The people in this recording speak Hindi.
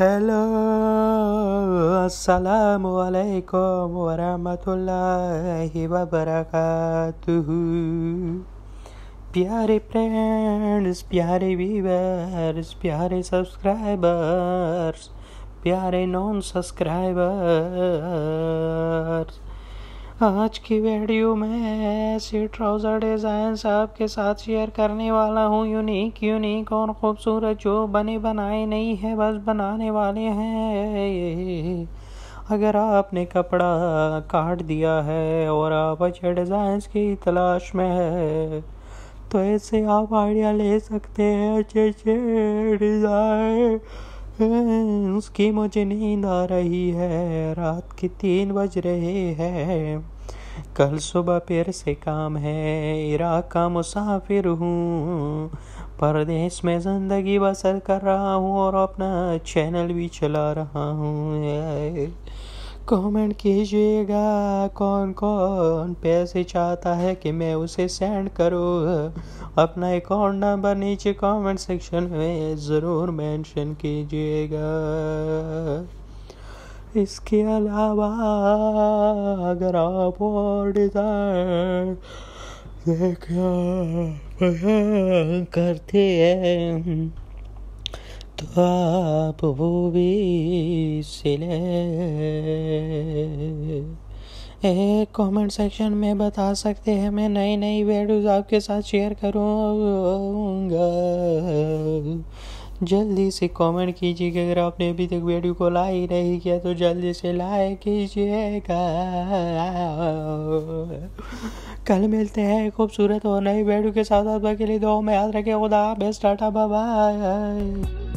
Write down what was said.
हेलो अस्सलाम वालेकुम वरहमतुल्लाहि वबरकातुहू प्यारे फ्रेंड्स प्यारे व्यूवर्स प्यारे सब्सक्राइबर्स प्यारे नॉन सब्सक्राइबर्स आज की वीडियो में ऐसे ट्राउज़र डिज़ाइंस आपके साथ शेयर करने वाला हूँ यूनिक यूनिक और ख़ूबसूरत जो बने बनाए नहीं है बस बनाने वाले हैं अगर आपने कपड़ा काट दिया है और आप अच्छे डिज़ाइंस की तलाश में है तो ऐसे आप आइडिया ले सकते हैं अच्छे अच्छे डिज़ाइन उसकी मुझे नींद आ रही है रात के तीन बज रहे हैं कल सुबह फिर से काम है इराक का मुसाफिर हूँ परदेश में ज़िंदगी बसर कर रहा हूँ और अपना चैनल भी चला रहा हूँ कमेंट कीजिएगा कौन कौन पैसे चाहता है कि मैं उसे सेंड करूँ अपना अकाउंट नंबर नीचे कमेंट सेक्शन में ज़रूर मेंशन कीजिएगा इसके अलावा अगर आप और डिज़ाइन देखा करते हैं सिले कमेंट सेक्शन में बता सकते हैं मैं नई नई वीडियोस आपके साथ शेयर करूँगा जल्दी से कमेंट कीजिएगा अगर आपने अभी तक वीडियो को लाइक नहीं किया तो जल्दी से लाइक कीजिएगा कल मिलते हैं खूबसूरत और नई वीडियो के साथ आप के लिए दो में याद रखें खुदा बेस्ट टाटा बाय